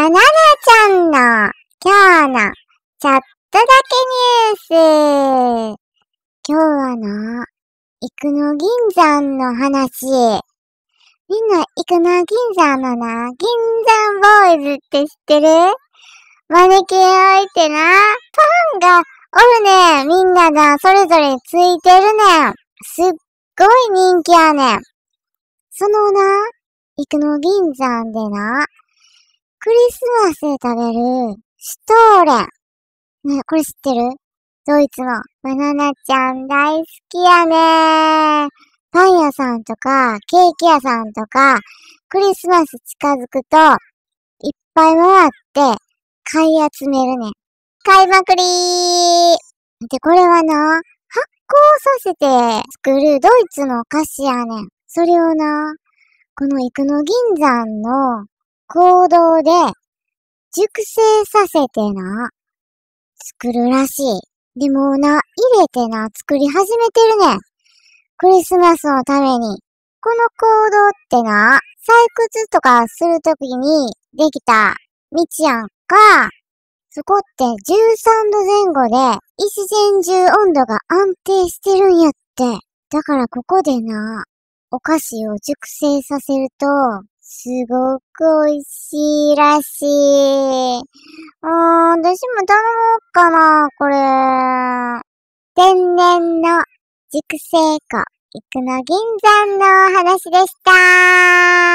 バナナちゃんの今日のちょっとだけニュース。今日はな、くの銀山の話。みんな行くの銀山のな、銀山ボーイズって知ってるマネキン置いてな、ファンがおるねみんながそれぞれついてるねすっごい人気やねん。そのな、行くの銀山でな、クリスマスで食べるシュトーレン。ね、これ知ってるドイツのバナナちゃん大好きやねパン屋さんとか、ケーキ屋さんとか、クリスマス近づくと、いっぱい回って、買い集めるね。買いまくりーで、これはな、発酵させて作るドイツのお菓子やねん。それをな、この行くの銀山の行動で熟成させてな、作るらしい。でもな、入れてな、作り始めてるね。クリスマスのために。この行動ってな、採掘とかするときにできた道やんか。そこって13度前後で一年中温度が安定してるんやって。だからここでな、お菓子を熟成させると、すごく美味しいらしい。うーん、私も頼もうかな、これ。天然の熟成庫、育の銀山のお話でした。